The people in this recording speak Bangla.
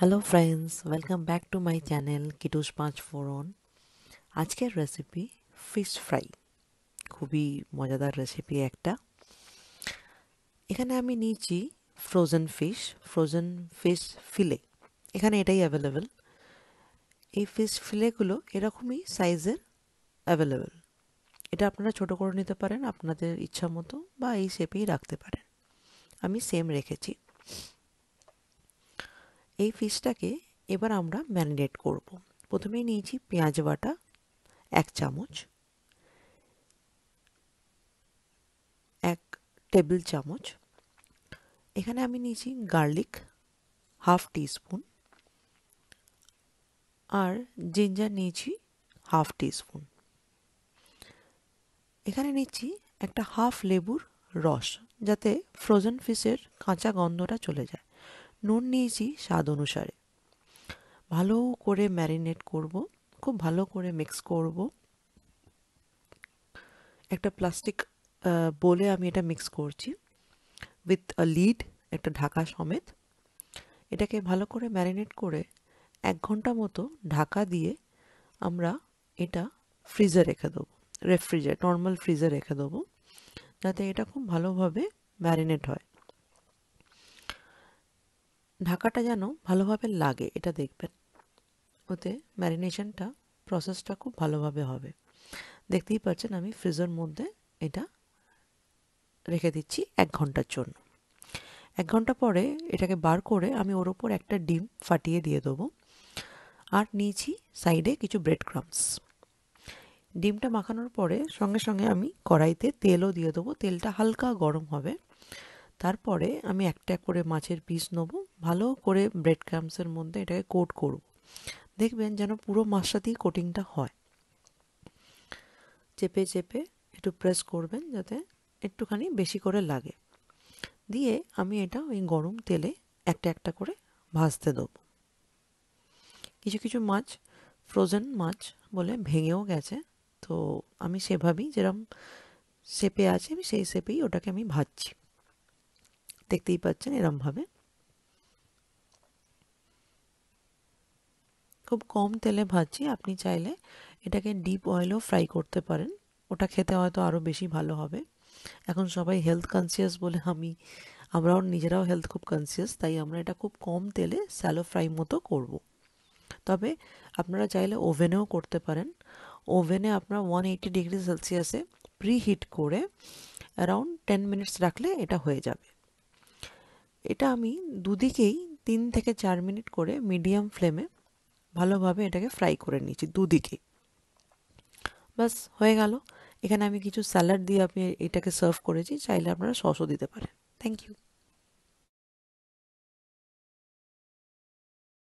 Hello friends welcome back to my channel কিটুস পাঁচ ফোড়ন আজকের রেসিপি ফিশ ফ্রাই খুবই মজাদার রেসিপি একটা এখানে আমি নিয়েছি frozen fish frozen fish fillet এখানে এটাই অ্যাভেলেবেল এই ফিশ ফিলেগুলো এরকমই সাইজের অ্যাভেলেবেল এটা আপনারা ছোট করে নিতে পারেন আপনাদের ইচ্ছা মতো বা এই শেপেই রাখতে পারেন আমি সেম রেখেছি এই ফিশটাকে এবার আমরা ম্যারিনেট করব। প্রথমেই নিয়েছি পেঁয়াজ বাটা এক চামচ এক টেবিল চামচ এখানে আমি নিয়েছি গার্লিক হাফ টিস্পুন আর জিঞ্জার নিয়েছি হাফ টিস্পুন এখানে নিচ্ছি একটা হাফ লেবুর রস যাতে ফ্রোজেন ফিশের কাঁচা গন্ধটা চলে যায় নুন নিয়েছি স্বাদ অনুসারে ভালো করে ম্যারিনেট করব খুব ভালো করে মিক্স করব একটা প্লাস্টিক বলে আমি এটা মিক্স করছি উইথ আ লিড একটা ঢাকা সমেত এটাকে ভালো করে ম্যারিনেট করে এক ঘন্টা মতো ঢাকা দিয়ে আমরা এটা ফ্রিজে রেখে দেবো রেফ্রিজার নর্মাল ফ্রিজে রেখে দেবো যাতে এটা খুব ভালোভাবে ম্যারিনেট হয় ঢাকাটা যেন ভালোভাবে লাগে এটা দেখবেন ওতে ম্যারিনেশনটা প্রসেসটা খুব ভালোভাবে হবে দেখতেই পাচ্ছেন আমি ফ্রিজের মধ্যে এটা রেখে দিচ্ছি এক ঘন্টার জন্য এক ঘন্টা পরে এটাকে বার করে আমি ওর ওপর একটা ডিম ফাটিয়ে দিয়ে দেবো আর নিয়েছি সাইডে কিছু ব্রেড ক্রামস ডিমটা মাখানোর পরে সঙ্গে সঙ্গে আমি কড়াইতে তেলও দিয়ে দেবো তেলটা হালকা গরম হবে তারপরে আমি একটা করে মাছের পিস নেবো ভালো করে ব্রেড ক্রামসের মধ্যে এটাকে কোট করব দেখবেন যেন পুরো মাসটাতেই কোটিংটা হয় চেপে চেপে একটু প্রেস করবেন যাতে একটুখানি বেশি করে লাগে দিয়ে আমি এটা ওই গরম তেলে একটা একটা করে ভাজতে দেব কিছু কিছু মাছ ফ্রোজেন মাছ বলে ভেঙেও গেছে তো আমি সেভাবেই যেরকম শেপে আছে আমি সেই শেপেই ওটাকে আমি ভাজছি দেখতেই পাচ্ছেন এরমভাবে খুব কম তেলে ভাজছি আপনি চাইলে এটাকে ডিপ অয়েলও ফ্রাই করতে পারেন ওটা খেতে হয়তো আরও বেশি ভালো হবে এখন সবাই হেলথ কনসিয়াস বলে আমি আমরাও নিজেরাও হেলথ খুব কনসিয়াস তাই আমরা এটা খুব কম তেলে স্যালো ফ্রাই মতো করব। তবে আপনারা চাইলে ওভেনেও করতে পারেন ওভেনে আপনার ওয়ান এইটি ডিগ্রি সেলসিয়াসে প্রি হিট করে অ্যারাউন্ড টেন মিনিটস রাখলে এটা হয়ে যাবে এটা আমি দুদিকেই তিন থেকে চার মিনিট করে মিডিয়াম ফ্লেমে ভালোভাবে এটাকে ফ্রাই করে নিয়েছি দুদিকে বাস হয়ে গেল এখানে আমি কিছু স্যালাড দিয়ে আমি এটাকে সার্ভ করেছি চাইলে আপনারা সসও দিতে পারেন থ্যাংক ইউ